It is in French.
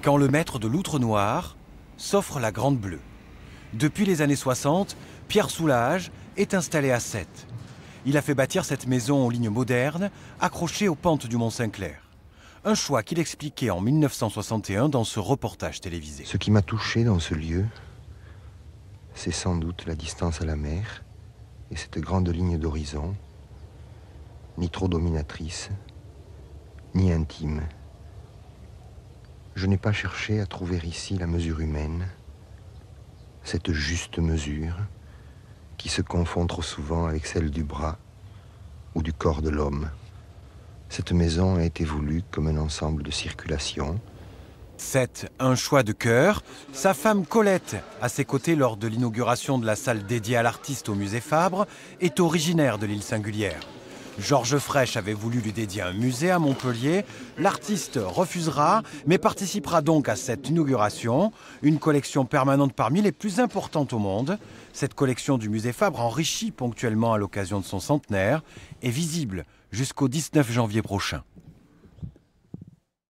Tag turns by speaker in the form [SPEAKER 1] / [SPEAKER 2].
[SPEAKER 1] quand le maître de l'outre noir s'offre la Grande Bleue. Depuis les années 60, Pierre Soulage est installé à Sète. Il a fait bâtir cette maison en ligne moderne, accrochée aux pentes du Mont Saint-Clair. Un choix qu'il expliquait en 1961 dans ce reportage télévisé.
[SPEAKER 2] Ce qui m'a touché dans ce lieu, c'est sans doute la distance à la mer et cette grande ligne d'horizon, ni trop dominatrice, ni intime. Je n'ai pas cherché à trouver ici la mesure humaine, cette juste mesure qui se confond trop souvent avec celle du bras ou du corps de l'homme. Cette maison a été voulue comme un ensemble de circulation.
[SPEAKER 1] C'est un choix de cœur. Sa femme Colette, à ses côtés lors de l'inauguration de la salle dédiée à l'artiste au musée Fabre, est originaire de l'île singulière. Georges Frêche avait voulu lui dédier un musée à Montpellier. L'artiste refusera, mais participera donc à cette inauguration, une collection permanente parmi les plus importantes au monde. Cette collection du musée Fabre, enrichie ponctuellement à l'occasion de son centenaire, est visible jusqu'au 19 janvier prochain.